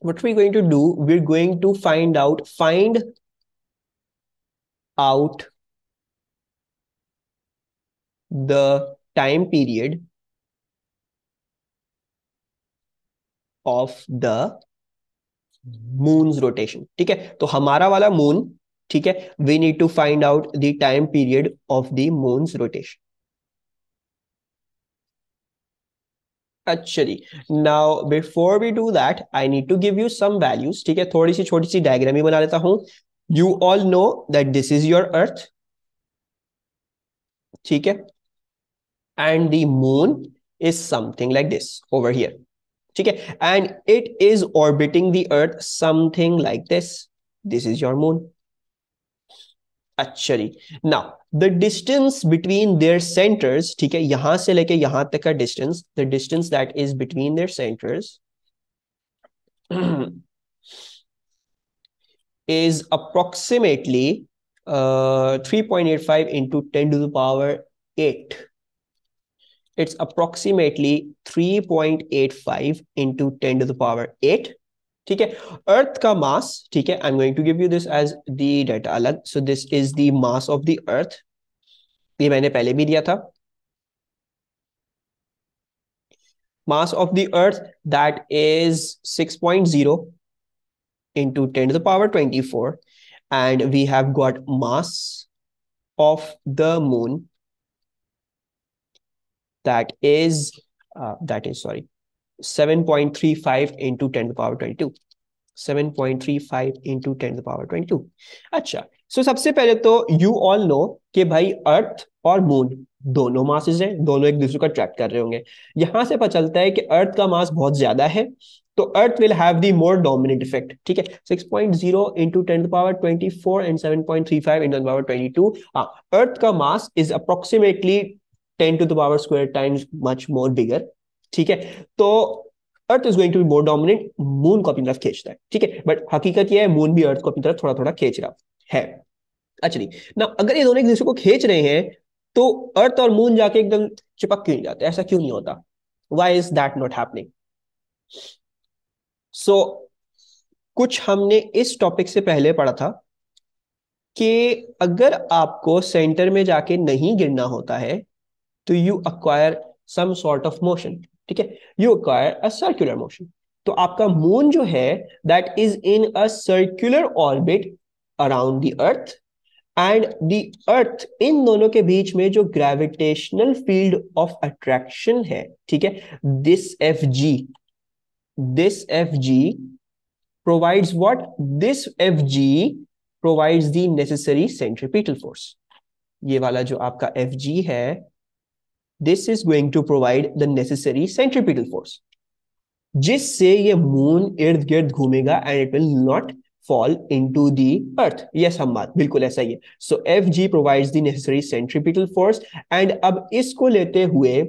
what we're going to do, we're going to find out, find out the time period of the moon's rotation. Okay, so Hamara wala moon okay, we need to find out the time period of the moon's rotation. अच्छा जी now before we do that I need to give you some values ठीक है थोड़ी सी छोटी C diagram ही बना लेता हूं you all know that this is your earth ठीक है and the moon is something like this over here ठीक है and it is orbiting the earth something like this this is your moon Actually, now ना the distance between their centres ठीक है यहां से लेके यहां तक का distance the distance that is between their centres is approximately uh, 3.85 into 10 to the power 8 it's approximately 3.85 into 10 to the power 8 ठीक है अर्थ का मास ठीक है I am going to give you this as the अलग so this is the mass of the earth ये मैंने पहले भी दिया था mass of the earth that is 6.0 point zero into ten the power twenty four and we have got mass of the moon that is that is sorry 7.35 into 10 to the power 22 7.35 into 10 to the power 22 अच्छा सो so सबसे पहले तो you all no कि भाई अर्थ और moon दोनों masses हैं दोनों एक दूसरे को अट्रैक्ट कर रहे होंगे यहां से पता चलता है कि अर्थ का मास बहुत ज्यादा है तो earth will have the more dominant effect ठीक है 6.0 point zero into ten power 24 and 7.35 point three five into power 22 हाँ अर्थ का mass is approximately 10 to the power square times much more bigger ठीक है तो earth is going to be more dominant moon को अपनी तरफ खींचता है ठीक है बट हकीकत यह है मून भी अर्थ को अपनी तरफ थोड़ा थोड़ा खींच रहा है अच्छा नहीं ना अगर ये दोनों एक दूसरे को खींच रहे हैं तो अर्थ और मून जाके एकदम चिपक क्यों नहीं जाते ऐसा क्यों नहीं होता why is that not happening so कुछ हमने इस टॉपिक से पहले पढ़ा था कि अगर आपको सेंटर में जाके नहीं गिरना होता है तो you acquire some sort of motion ठीक है you acquire a circular motion तो आपका मून जो है that is in a circular orbit around the earth and the earth इन दोनों के बीच में जो ग्रेविटेशनल फील्ड ऑफ अट्रैक्शन है ठीक है this F G this F G provides what this F G provides the necessary centripetal force ये वाला जो आपका एफ जी है this is going to provide the necessary centripetal force जिससे ये मून इर्द गिर्द घूमेगा and it will not fall into the earth यह बात बिल्कुल ऐसा ही है so F G provide the necessary centripetal force and अब इसको लेते हुए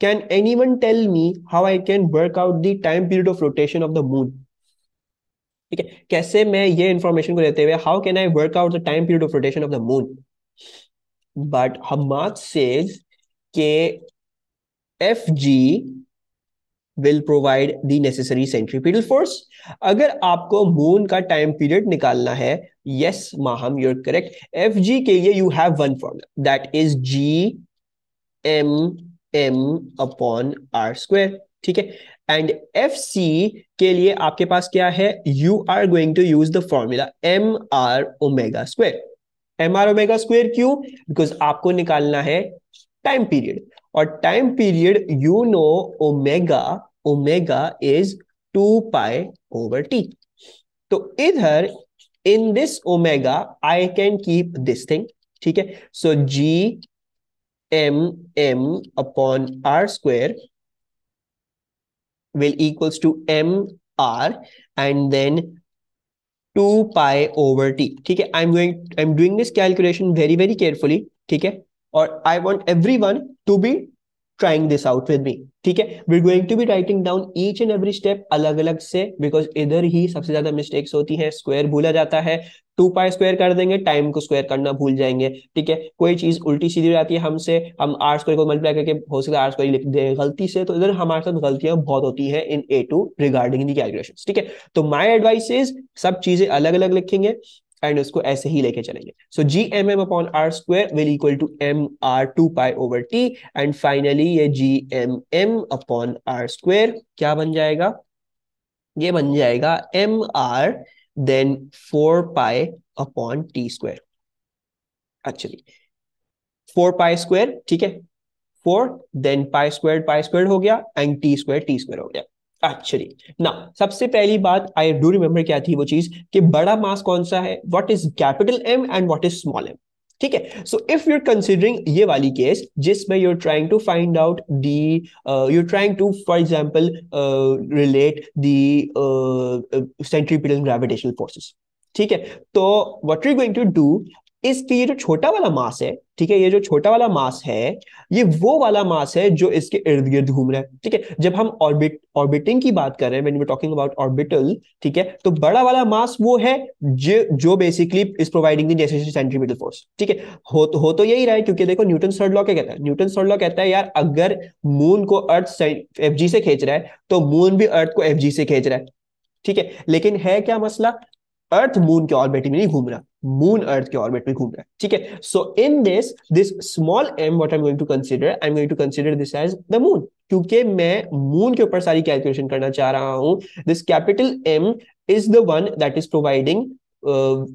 can anyone tell me how I can work out the time period of rotation of the moon ठीक है कैसे मैं ये इंफॉर्मेशन को लेते हुए how can I work out the time period of rotation of the moon but Hammad says F G will provide the necessary pedal force अगर आपको मून का टाइम पीरियड निकालना है yes Maham you're correct F G के लिए you have one formula that is G M M upon R square ठीक है and F C के लिए आपके पास क्या है you are going to use the formula M R omega square M R omega square क्यों बिकॉज आपको निकालना है टाइम पीरियड और time period you know omega omega is two pi over T तो इधर in this omega I can keep this thing ठीक है so G M M upon R square will equals to M R and then two pi over T ठीक है I am going I am doing this calculation very very carefully ठीक है और I want everyone to be trying this out with me ठीक है we going to be writing down each and every step अलग अलग से because इधर ही सबसे ज्यादा मिस्टेक्स होती है स्क्वायर भूला जाता है टू पाई स्क्वायर कर देंगे टाइम को स्क्वायर करना भूल जाएंगे ठीक है कोई चीज उल्टी सीधी जाती है हमसे हम आर स्क्वायर को मल्टीप्लाई करके हो सकता है आर स्क्वायर लिख दे गलती से तो इधर हमारे साथ गलतियां बहुत होती है in a to regarding the calculation ठीक है तो माई एडवाइस इज सब चीजें अलग अलग लिखेंगे एंड उसको ऐसे ही लेके चलेंगे so G M M upon R square will equal to M R two pi over T and finally ये G M M upon R square क्या बन जाएगा ये बन जाएगा M R then four pi upon T square actually four pi square ठीक है four then pi square pi square हो गया and T square T square हो गया एक्चुअली ना सबसे पहली बात आई डू रिमेम्बर क्या थी वो चीज कि बड़ा मास कौन सा है what is capital M and what is small M ठीक है so if you are considering ये वाली केस जिसमें you are trying to find out the you are trying to for example relate the centripetal gravitational forces ठीक है तो what you going to do इसकी ये जो छोटा वाला मास है ठीक है ये जो छोटा वाला मास है ये वो वाला मास है जो इसके इर्द गिर्द घूम रहा है ठीक है जब हम ऑर्बिट ऑर्बिटिंग की बात कर रहे हैं वी टॉकिंग अबाउट ऑर्बिटल ठीक है तो बड़ा वाला मास वो है जो जो बेसिकली इस प्रोवाइडिंग द सेंट्रीपिटल फोर्स ठीक है हो हो तो यही रहा है क्योंकि देखो न्यूटन सर्ड लॉ क्या कहता है न्यूटन सर्ड लॉ कहता है यार अगर मून को अर्थ एफ से खींच रहा है तो मून भी अर्थ को एफ से खींच रहा है ठीक है लेकिन है क्या मसला अर्थ मून के ऑर्बिट में नहीं घूम रहा मून अर्थ के ऑर्बिट में घूम रहा है ठीक है so in this this small M what I am going to consider I am going to consider this as the moon क्योंकि मैं मून के ऊपर सारी कैलकुलेशन करना चाह रहा हूं this capital M is the one that is providing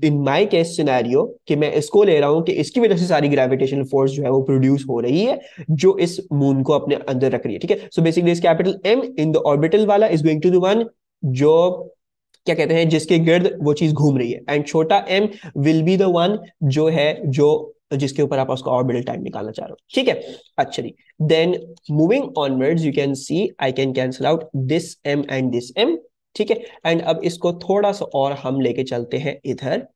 in my case scenario कि मैं इसको ले रहा हूं कि इसकी वजह से सारी ग्रेविटेशनल फोर्स जो है वो प्रोड्यूस हो रही है जो इस मून को अपने अंदर रख रही है ठीक है सो बेसिकली इस capital M in the orbital वाला is going to the one जो क्या कहते हैं जिसके गिर्द वो चीज घूम रही है एंड छोटा M will be the one जो है जो जिसके ऊपर आप उसका ऑर्बिटल टाइम निकालना चाह रहे हो ठीक है अच्छा जी then moving onwards you can see I can cancel out this M and this M ठीक है एंड अब इसको थोड़ा सा और हम लेके चलते हैं इधर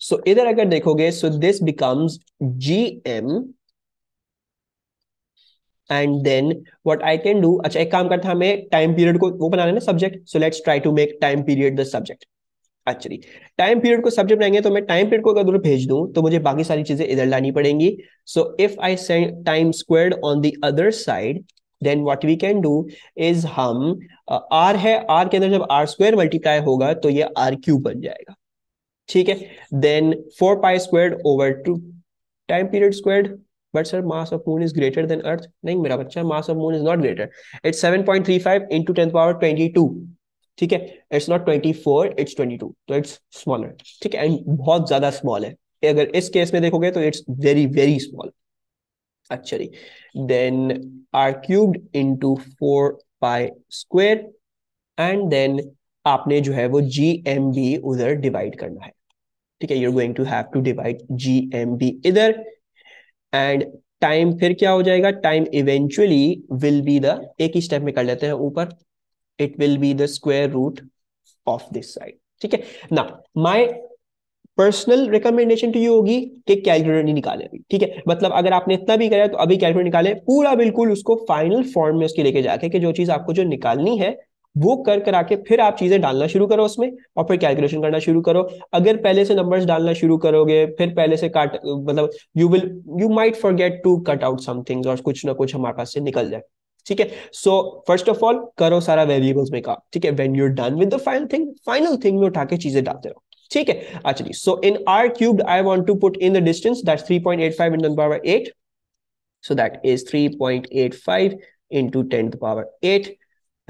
सो so, इधर अगर देखोगे so this becomes G M and then what I can do अच्छा एक काम करता है हमें टाइम पीरियड को वो बनाना है ना subject so let's try to make time period the subject actually time period को सब्जेक्ट बनाएंगे तो मैं टाइम पीरियड को अगर उधर भेज दूं तो मुझे बाकी सारी चीजें इधर लानी पड़ेंगी so if I send time squared on the other side then what we can do is हम आर uh, है आर के अंदर जब आर स्क्वायर मल्टीप्लाई होगा तो ये आर क्यूब बन जाएगा ठीक है then four pi squared over two time period squared but sir mass of moon is greater than earth नहीं मेरा बच्चा mass of moon is not greater it's seven point three five into tenth power twenty two ठीक है it's not twenty four it's twenty two तो it's smaller ठीक है and बहुत ज्यादा स्मॉल है अगर इस केस में देखोगे तो इट्स वेरी वेरी स्मॉल अच्छा जी then R cubed into four pi square and then आपने जो है वो जी एम बी उधर डिवाइड करना है ठीक है you are going to have to divide G M B इधर एंड टाइम फिर क्या हो जाएगा time eventually will be the एक ही स्टेप में कर लेते हैं ऊपर it will be the square root of this side ठीक है ना my personal recommendation to you होगी कि कैलकुलेटर नहीं निकाले अभी ठीक है मतलब अगर आपने इतना भी करा तो अभी कैलकुलेटर निकाले पूरा बिल्कुल उसको फाइनल फॉर्म में उसके लेके जाके कि जो चीज आपको जो निकालनी है वो कर करा के फिर आप चीजें डालना शुरू करो उसमें और फिर कैलकुलेशन करना शुरू करो अगर पहले से नंबर्स डालना शुरू करोगे फिर पहले से काट मतलब you will you might forget to cut out somethings और कुछ ना कुछ हमारे पास से निकल जाए ठीक है सो फर्स्ट ऑफ ऑल करो सारा वेरिएबल्स में काम ठीक है when you're done with the final thing final thing में उठा के चीजें डालते रहो ठीक है अच्छा जी so in R cubed I want to put in the distance that eight five in the power that is three point eight five into ten power eight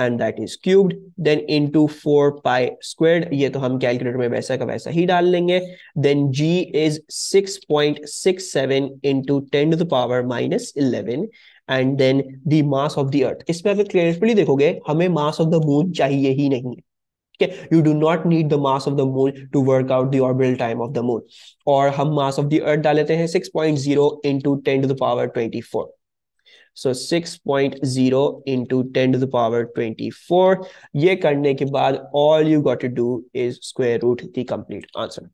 and that is cubed then into four pi squared ये तो हम calculator में वैसा का वैसा ही डाल लेंगे then G is six point 6.67 into 10 to the power minus eleven and then the mass of the earth इसमें अगर क्लियरफुली देखोगे हमें मास ऑफ द मून चाहिए ही नहीं है ठीक है you do not need the mass of the moon to work out the orbital time of the moon और हम मास ऑफ द अर्थ डाल लेते हैं 6.0 into 10 to the power 24 so 6.0 into 10 to the power 24 ye karne ke baad, all you got to do is square root the complete answer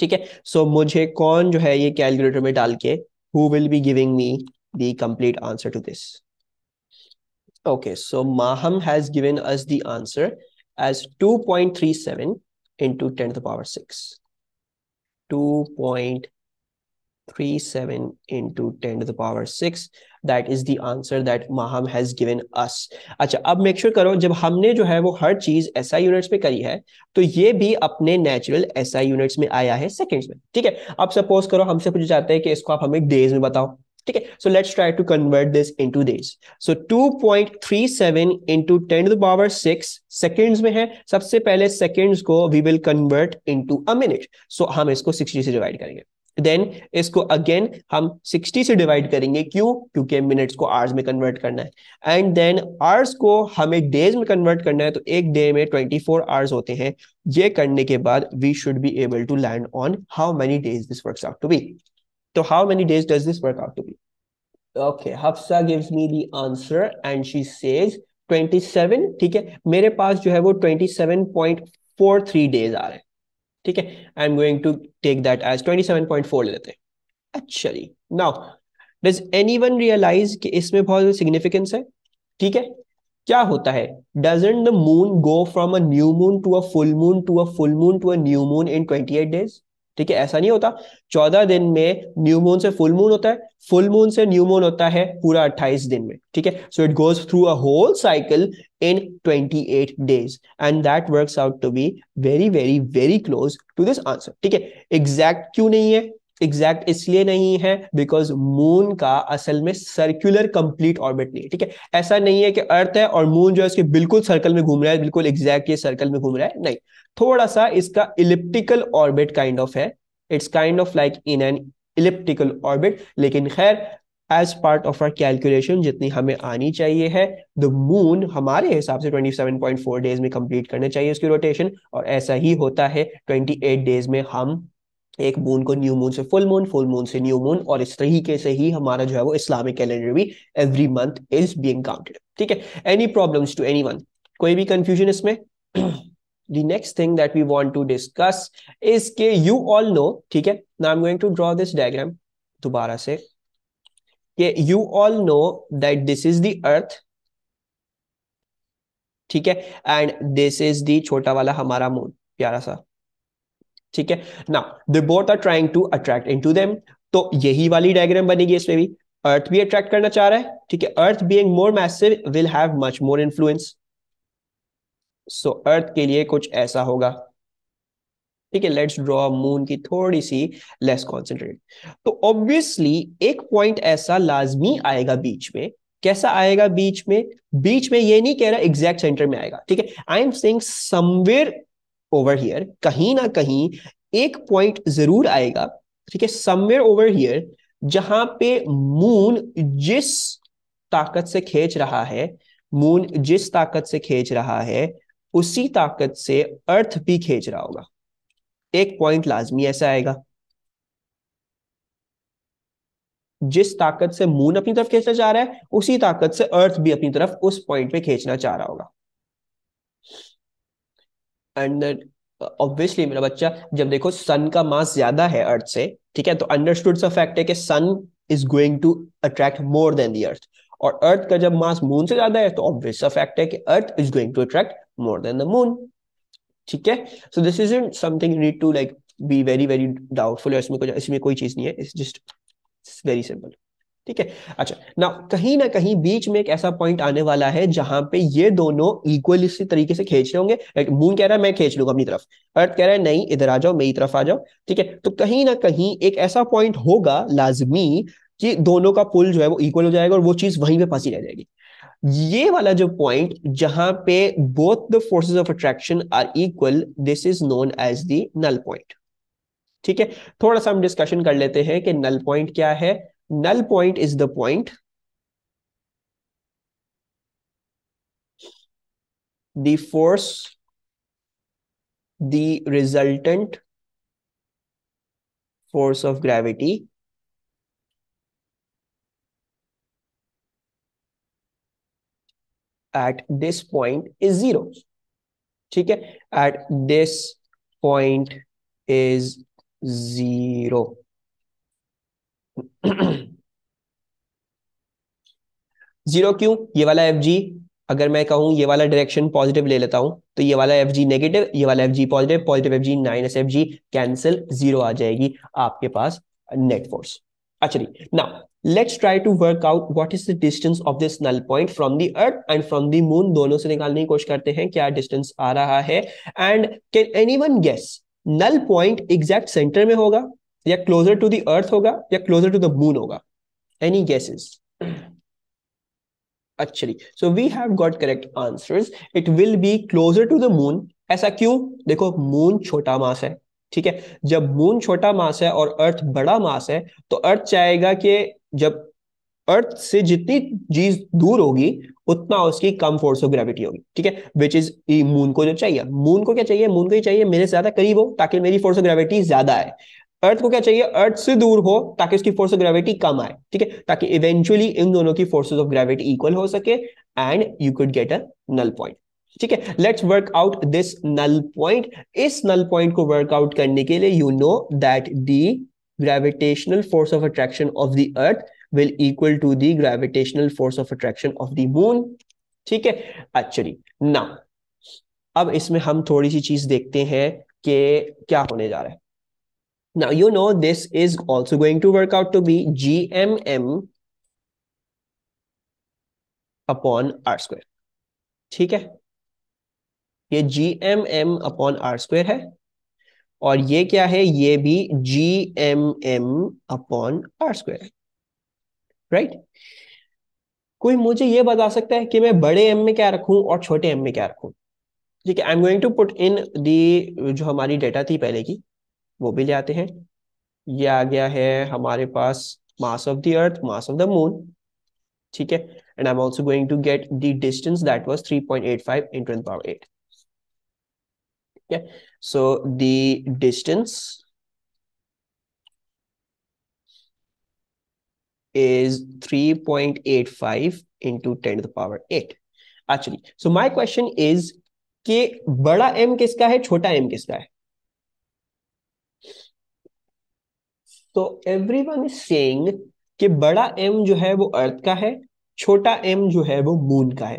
theek hai so mujhe kaun jo hai calculator mein dal ke, who will be giving me the complete answer to this okay so maham has given us the answer as 2.37 into 10 to the power 6 2.37 into 10 to the power 6 that is the answer that Maham has given us अच्छा अब make sure sure करो जब हमने जो है वो हर चीज S I units में करी है तो ये भी अपने नेचुरल एस आई यूनिट्स में आया है सेकेंड्स में ठीक है अब सपोज करो हमसे पूछा जाता है कि इसको आप हमें डेज में बताओ ठीक है so let's try to convert this into days so 2.37 into 10 to power 6 seconds में है सबसे पहले सेकंड्स को we will convert into a minute so हम इसको 60 से डिवाइड करेंगे देन इसको अगेन हम 60 से डिवाइड करेंगे क्यों क्योंकि मिनट्स को आवर्स में कन्वर्ट करना है एंड देन आवर्स को हमें डेज में कन्वर्ट करना है तो एक डे में 24 फोर आवर्स होते हैं ये करने के बाद we should be able to land on how many days this work out to be तो how many days does this work out to be okay Hafsa gives me the answer and she says 27 ठीक है मेरे पास जो है वो 27.43 days आ रहे हैं ठीक है I am going to take that as point four लेते हैं अच्छा जी नाउ डज वन रियलाइज कि इसमें बहुत सिग्निफिकेंस है ठीक है क्या होता है doesn't the moon go from a new moon to a full moon to a full moon to a new moon in eight days ठीक है ऐसा नहीं होता चौदह दिन में न्यू मून से फुल मून होता है फुल मून से न्यू मून होता है पूरा अट्ठाईस दिन में ठीक है so it goes through a whole cycle in twenty eight days and that work out to be very very very close to this answer ठीक है एग्जैक्ट क्यों नहीं है एग्जैक्ट इसलिए नहीं है बिकॉज मून का असल में सर्कुलर कंप्लीट ऑर्बिट नहीं है ठीक है ऐसा नहीं है कि अर्थ है और मून जो है उसके बिल्कुल सर्कल में घूम रहा है बिल्कुल एग्जैक्ट ये सर्कल में घूम रहा है नहीं थोड़ा सा इसका इलिप्टिकल ऑर्बिट काइंड ऑफ है it's kind of like in an elliptical orbit लेकिन खैर as part of our calculation जितनी हमें आनी चाहिए है द मून हमारे हिसाब से 27.4 डेज में कंप्लीट करने चाहिए उसकी रोटेशन और ऐसा ही होता है 28 डेज में हम एक मून को न्यू मून से फुल मून फुल मून से न्यू मून और इस तरीके से ही हमारा जो है वो इस्लामिक कैलेंडर भी every month is being counted ठीक है एनी प्रॉब्लम्स टू एनीवन कोई भी कंफ्यूजन इसमें the next thing that we want to discuss is के यू ऑल नो ठीक है now I am going to draw this diagram दोबारा से के you all know that this is the earth ठीक है एंड दिस इज द छोटा वाला हमारा मून प्यारा सा ठीक है ना they both are trying to attract in them तो यही वाली डायग्राम बनेगी इसमें भी अर्थ भी अट्रैक्ट करना चाह रहा है ठीक है earth being more massive will have much more influence so earth के लिए कुछ ऐसा होगा ठीक है लेट्स ड्रॉ मून की थोड़ी सी लेस कॉन्सेंट्रेट तो ऑब्वियसली एक पॉइंट ऐसा लाजमी आएगा बीच में कैसा आएगा बीच में बीच में ये नहीं कह रहा एग्जैक्ट सेंटर में आएगा ठीक है I am saying somewhere over here कहीं ना कहीं एक पॉइंट जरूर आएगा ठीक है समवेयर ओवर हियर जहां पे मून जिस ताकत से खींच रहा है मून जिस ताकत से खींच रहा है उसी ताकत से अर्थ भी खींच रहा होगा एक पॉइंट लाजमी ऐसा आएगा जिस ताकत से मून अपनी तरफ खींचना चाह रहा है उसी ताकत से अर्थ भी अपनी तरफ उस पॉइंट पे खींचना चाह रहा होगा एंड ऑब्वियसली uh, मेरा बच्चा जब देखो सन का मास ज्यादा है अर्थ से ठीक है तो अंडरस्टूड सा फैक्ट है कि sun is going to attract more than the earth और अर्थ का जब मास मून से ज्यादा है तो ऑब्वियस सा फैक्ट है कि earth is going to attract more than the moon ठीक है so this is in something you need to like be very very doubtful इसमें कोई चीज नहीं है इट्स जस्ट वेरी सिंपल ठीक है अच्छा ना कहीं ना कहीं बीच में एक ऐसा पॉइंट आने वाला है जहां पे ये दोनों इक्वल इसी तरीके से खींच रहे होंगे मून कह रहा है मैं खींच लूंगा अपनी तरफ अर्थ कह रहा है नहीं इधर आ जाओ मेरी तरफ आ जाओ ठीक है तो कहीं ना कहीं एक ऐसा पॉइंट होगा लाजमी कि दोनों का पुल जो है वो इक्वल हो जाएगा और वो चीज वहीं पे फंसी रह जाएगी ये वाला जो पॉइंट जहां पे both the forces of attraction are equal this is known as the null point ठीक है थोड़ा सा हम डिस्कशन कर लेते हैं कि नल पॉइंट क्या है null point is the point the force the resultant force of gravity at this point is zero. ठीक है at this point is zero. Zero क्यों ये वाला एफ जी अगर मैं कहूं ये वाला डायरेक्शन पॉजिटिव ले लेता हूं तो ये वाला एफ जी नेगेटिव ये वाला F G positive positive F G minus F G cancel zero आ जाएगी आपके पास नेट फोर्स अच्छा now let's try to work out what is the distance of this null point from the earth and from the moon दोनों से निकालने की कोशिश करते हैं क्या डिस्टेंस आ रहा है and can anyone guess null point exact centre में होगा या क्लोजर टू द अर्थ होगा या क्लोजर टू द मून होगा एनी गैसेज अच्छा so we have got correct answer it will be closer to the moon ऐसा क्यों देखो मून छोटा मास है ठीक है जब मून छोटा मास है और अर्थ बड़ा मास है तो अर्थ चाहेगा कि जब अर्थ से जितनी चीज दूर होगी उतना उसकी कम फोर्स ऑफ ग्रेविटी होगी ठीक है विच इज मून को जो चाहिए मून को क्या चाहिए मून को ही चाहिए मेरे से ज्यादा करीब हो ताकि मेरी फोर्स ऑफ ग्रेविटी ज्यादा है अर्थ को क्या चाहिए अर्थ से दूर हो ताकि उसकी फोर्स ऑफ ग्रेविटी कम आए ठीक है ताकि इवेंचुअली इन दोनों की फोर्सेज ऑफ ग्रेविटी इक्वल हो सके and you could get a null point ठीक है let's work out this null point इस नल पॉइंट को वर्कआउट करने के लिए you know that the gravitational force of attraction of the earth will equal to the gravitational force of attraction of the moon ठीक है actually अच्छा ना अब इसमें हम थोड़ी सी चीज देखते हैं कि क्या होने जा रहा है Now, you know, this is also going to work out to be GMM upon R square ठीक है ये G M M upon R square है और ये क्या है ये भी G M M upon R square right कोई मुझे ये बता सकता है कि मैं बड़े एम में क्या रखूं और छोटे एम में क्या रखूं ठीक है I am going to put in the जो हमारी डेटा थी पहले की वो भी ले आते हैं ये आ गया है हमारे पास mass of the earth mass of the moon ठीक है and I am also going to get the distance that was 3.85 point eight five into ten power eight ठीक है so the distance is 3.85 into 10 to the power 8 actually so my question is के बड़ा M किसका है छोटा M किसका है तो एवरी वन इज सेइंग बड़ा एम जो है वो अर्थ का है छोटा एम जो है वो मून का है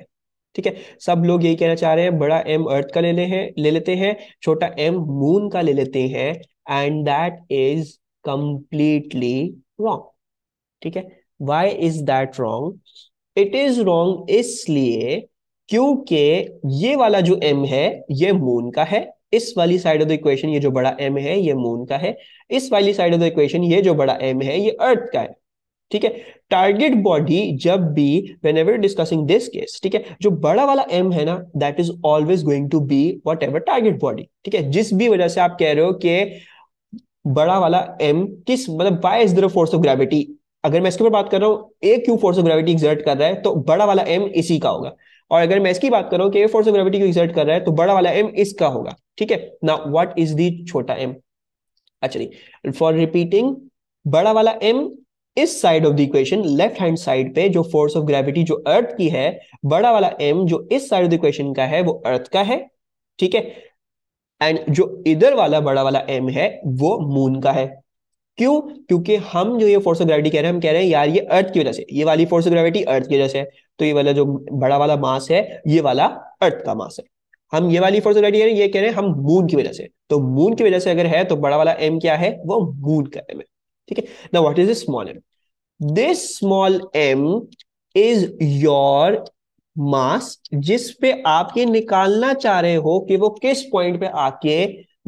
ठीक है सब लोग यही कहना चाह रहे हैं बड़ा एम अर्थ का ले ले हैं ले लेते हैं छोटा एम मून का ले लेते हैं and that is completely wrong ठीक है why is that wrong it is wrong इसलिए क्योंकि ये वाला जो एम है ये मून का है इस वाली साइड ऑफ द इक्वेशन ये जो बड़ा एम है ये मून का है इस वाली साइड ऑफ द इक्वेशन ये जो बड़ा एम है ये अर्थ का है ठीक है टारगेट बॉडी जब भी whenever discussing this case ठीक है जो बड़ा वाला एम है ना that is always going to be whatever target body ठीक है जिस भी वजह से आप कह रहे हो कि बड़ा वाला एम किस मतलब by is the force of gravity अगर मैं इसके ऊपर बात कर रहा हूँ एक क्यू फोर्स ऑफ ग्रेविटी एक्सर्ट कर रहा है तो बड़ा वाला एम इसी का होगा और अगर मैं इसकी बात करूं कि फोर्स ऑफ ग्रेविटी को एक्सर्ट कर रहा है तो बड़ा वाला एम इसका होगा ठीक है ना वट इज दी छोटा एम अच्छा फॉर रिपीटिंग बड़ा वाला एम इस side of the equation left hand side पे जो फोर्स ऑफ ग्रेविटी जो अर्थ की है बड़ा वाला एम जो इस साइड ऑफ द इक्वेशन का है वो अर्थ का है ठीक है एंड जो इधर वाला बड़ा वाला एम है वो मून का है क्यों क्योंकि हम जो ये फोर्स ऑफ ग्रेविटी कह रहे हैं हम कह रहे हैं यार ये अर्थ की वजह से ये वाली फोर्स ऑफ ग्रेविटी अर्थ की वजह से तो ये वाला जो बड़ा वाला मास है ये वाला अर्थ का मास है हम ये वाली फोर्स ऑफ ग्रेविटी कह रहे हैं ये कह रहे हैं हम मून की वजह से तो मून की वजह से अगर है तो बड़ा वाला एम क्या है वो मून का एम है ठीक है ना what is small M this small M is your mass जिस पे आप ये निकालना चाह रहे हो कि वो किस पॉइंट पे आके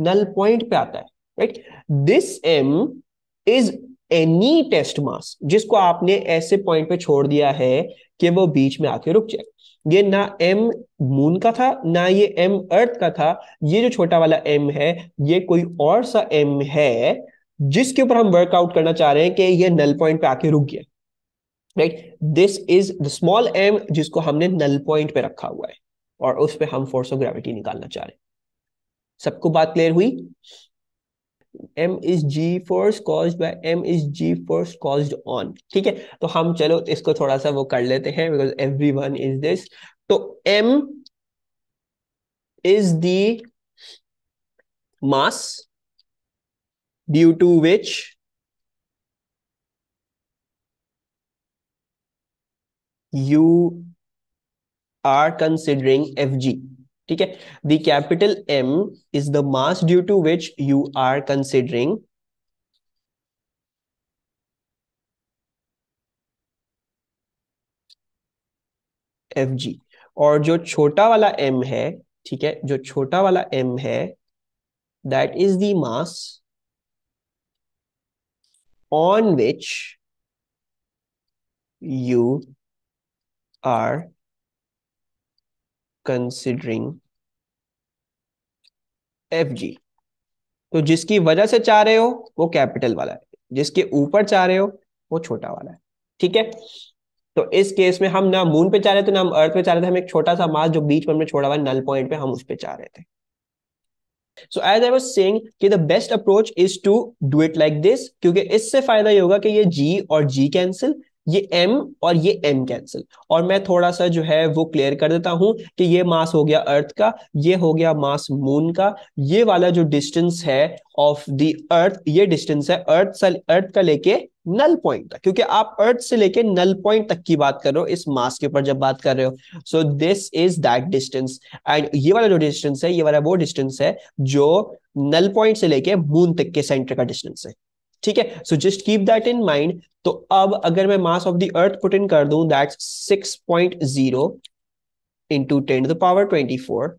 नल पॉइंट पे आता है right this M is any test mass जिसको आपने ऐसे पॉइंट पे छोड़ दिया है कि वो बीच में आके रुक जाए ये ना एम मून का था ना ये एम अर्थ का था ये जो छोटा वाला एम है ये कोई और सा एम है जिसके ऊपर हम वर्कआउट करना चाह रहे हैं कि ये नल पॉइंट पे आके रुक गया right this is the small M जिसको हमने नल पॉइंट पे रखा हुआ है और उस पर हम फोर्स ऑफ ग्रेविटी निकालना चाह रहे हैं सबको बात क्लियर हुई M is G force cause by M is G force cause on ठीक है तो हम चलो इसको थोड़ा सा वो कर लेते हैं because every one is this तो M is the mass due to which you are considering F G ठीक है the capital M is the mass due to which you are considering F G और जो छोटा वाला M है ठीक है जो छोटा वाला एम है that is the mass on which you are considering F G तो जिसकी वजह से चाह रहे हो वो कैपिटल वाला है जिसके ऊपर चाह रहे हो वो छोटा वाला है ठीक है तो इस केस में हम ना मून पे चाह रहे थे ना हम अर्थ पे चाह रहे थे हम एक छोटा सा मास जो बीच में हमने छोड़ा हुआ नल पॉइंट पे हम उस पर चाह रहे थे so as I was saying कि best approach is to do it like this क्योंकि इससे फायदा ये होगा कि ये जी और जी कैंसिल ये m और ये m कैंसिल और मैं थोड़ा सा जो है वो क्लियर कर देता हूं कि ये मास हो गया अर्थ का ये हो गया मास मून का ये वाला जो डिस्टेंस है ऑफ द अर्थ ये डिस्टेंस है अर्थ से अर्थ का लेके नल पॉइंट तक क्योंकि आप अर्थ से लेके नल पॉइंट तक की बात कर रहे हो इस मास के ऊपर जब बात कर रहे हो so this is that distance and ये वाला जो डिस्टेंस है ये वाला वो डिस्टेंस है जो नल पॉइंट से लेके मून तक के सेंटर का डिस्टेंस है ठीक है so just keep that in mind तो अब अगर मैं mass of the earth put in कर दूं that six point zero into ten the power twenty four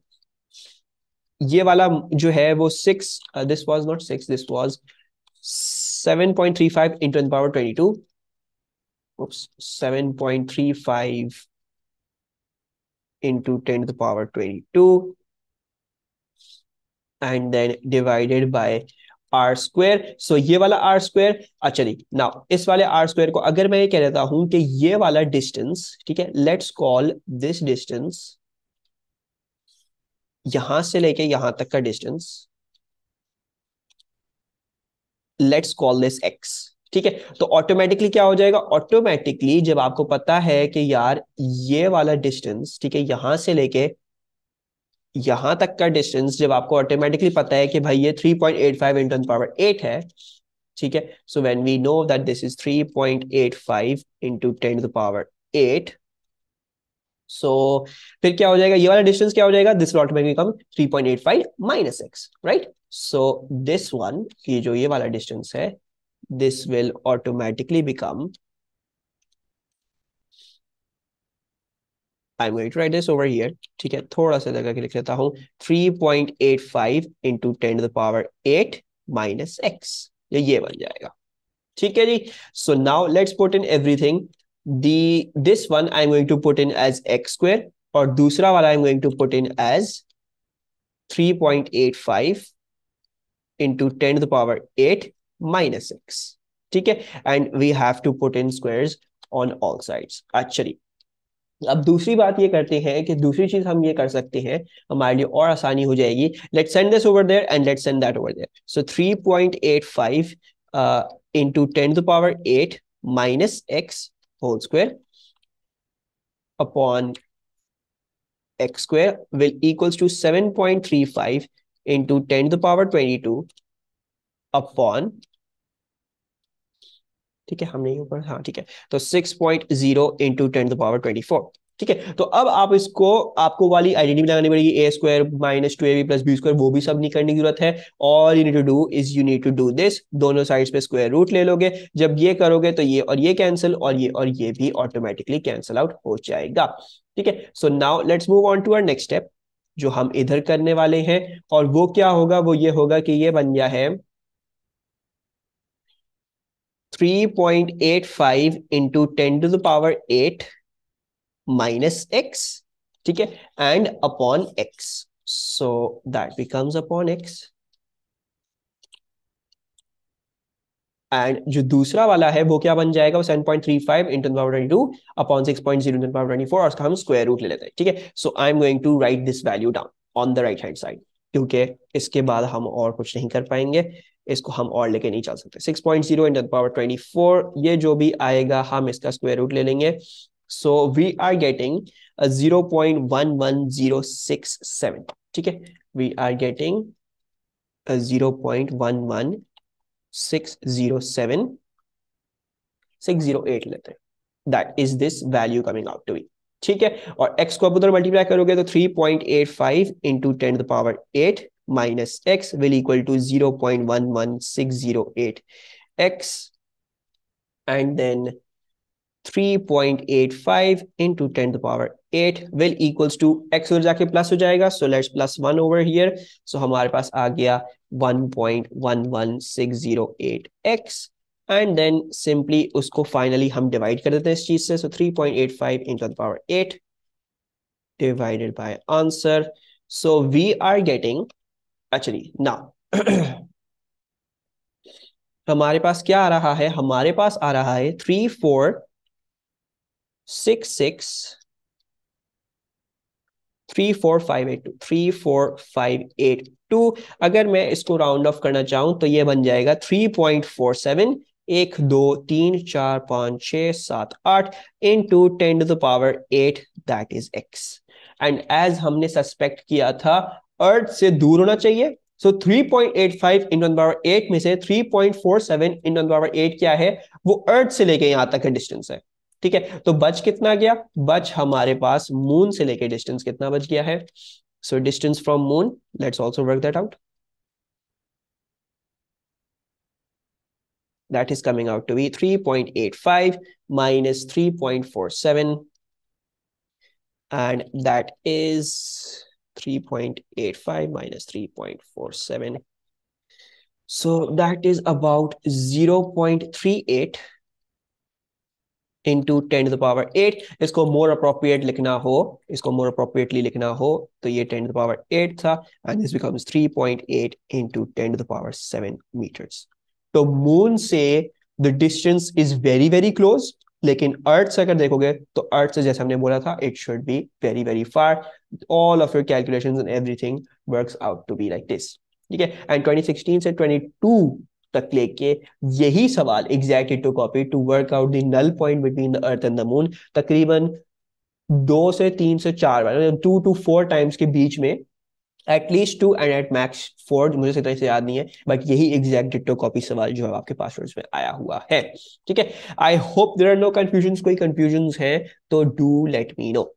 ये वाला जो है वो six this was not six this was seven point three five into the power twenty two seven point three five into 10 the power twenty two and then divided by R square सो ये वाला are square अच्छा नहीं ना इस वाले are square को अगर मैं ये कह देता हूं कि ये वाला डिस्टेंस ठीक है लेट्स कॉल दिस डिस्टेंस यहां से लेके यहां तक का distance let's call this X ठीक है तो ऑटोमेटिकली क्या हो जाएगा ऑटोमेटिकली जब आपको पता है कि यार ये वाला डिस्टेंस ठीक है यहां से लेके यहां तक का डिस्टेंस जब आपको ऑटोमेटिकली पता है कि भाई ये 3.85 point eight five into power eight है ठीक है so when we know that this is 3.85 point eight five into ten power eight so फिर क्या हो जाएगा ये वाला डिस्टेंस क्या हो जाएगा this will automatically come 3.85 point eight five minus X right so this one ये जो ये वाला डिस्टेंस है this will automatically become I'm going to write this over here ठीक है थोड़ा सा जगह के लिख लेता हूँ 3.85 into 10 to the power 8 minus x ये ये बन जाएगा ठीक है जी so now let's put in everything the this one I'm going to put in as x square और दूसरा वाला I'm going to put in as 3.85 into 10 to the power 8 minus x ठीक है and we have to put in squares on all sides अच्छा जी अब दूसरी बात ये करते हैं कि दूसरी चीज हम ये कर सकते हैं हमारे लिए और आसानी हो जाएगी let send this over there and let send that over there so 3.85 into 10 to power 8 minus X whole square upon X square will equals to 7.35 into 10 to power 22 upon ठीक है हमने ये ऊपर हाँ ठीक है तो six point zero into ten power twenty four ठीक है तो अब आप इसको आपको वाली आइडेंटिटी लगानी पड़ेगी A square minus two A B plus B square वो भी सब नहीं करने की जरूरत है all you need to do is you need to do this दोनों साइड्स पे स्क्वायर रूट ले लोगे जब ये करोगे तो ये और ये कैंसिल और ये और ये भी ऑटोमेटिकली कैंसिल आउट हो जाएगा ठीक है so now let's move on to our next step जो हम इधर करने वाले हैं और वो क्या होगा वो ये होगा कि ये बन गया है 3.85 into ten to the power eight minus X ठीक है and upon X so that becomes upon X and जो दूसरा वाला है वो क्या बन जाएगा वो 7.35 point three five into ten power twenty two upon six point zero power twenty four और उसका हम स्क्वायर रूट ले लेते हैं ठीक है so I am going to write this value down on the right hand side क्योंकि इसके बाद हम और कुछ नहीं कर पाएंगे इसको हम और लेके नहीं चल सकते six point zero into power twenty four ये जो भी आएगा हम इसका स्क्वायर रूट ले लेंगे so we are getting zero point one one zero six seven ठीक है we are getting zero point one one six zero seven six zero eight लेते हैं that is this value coming out to be ठीक है और x को आप उधर मल्टीप्लाई करोगे तो three point eight five into ten the power eight minus x will equal to 0 0.11608 x and then 3.85 into 10 to the power 8 will equals to x और जाके plus हो जाएगा so let's plus 1 over here so हमारे पास आ गया 1.11608x and then simply उसको finally हम divide कर देते हैं इस चीज से so 3.85 into the power 8 divided by answer so we are getting चलिए ना हमारे पास क्या आ रहा है हमारे पास आ रहा है three four six six three four five eight two three four five eight two अगर मैं इसको राउंड ऑफ करना चाहूं तो ये बन जाएगा थ्री पॉइंट फोर सेवन एक दो तीन चार पांच छ सात आठ into ten to the power eight that is X and as हमने सस्पेक्ट किया था अर्थ से दूर होना चाहिए so three point eight five into ten eight में से three point four seven into ten eight क्या है वो अर्थ से लेके यहां तक का डिस्टेंस है ठीक है तो बच कितना गया बच हमारे पास मून से लेके डिस्टेंस कितना बच गया है so distance from moon let's also work that out that is coming out to be 3.85 minus 3.47 and that is 3.85 minus 3.47. So that is about 0.38 into 10 to the power 8. Isko more appropriate likhna ho. Isko more appropriately likhna ho. To ye 10 to the power 8 tha. And this becomes 3.8 into 10 to the power 7 meters. So moon say the distance is very, very close. लेकिन अर्थ से अगर देखोगे तो अर्थ से जैसे हमने बोला था it should be very very far all of your calculations and everything works out to be like this ठीक है एंड 2016 से 22 तक लेके यही सवाल exactly to copy to work out the null point between the earth and the moon तकरीबन दो से तीन से चार बार टू टू फोर टाइम्स के बीच में at least two and at max four मुझे सही तरह से याद नहीं है बट यही एग्जैक्ट डिटो कॉपी सवाल जो है आपके पासवर्ड्स में आया हुआ है ठीक है I hope there are no confusion कोई कंफ्यूजन है तो डू लेट मी नो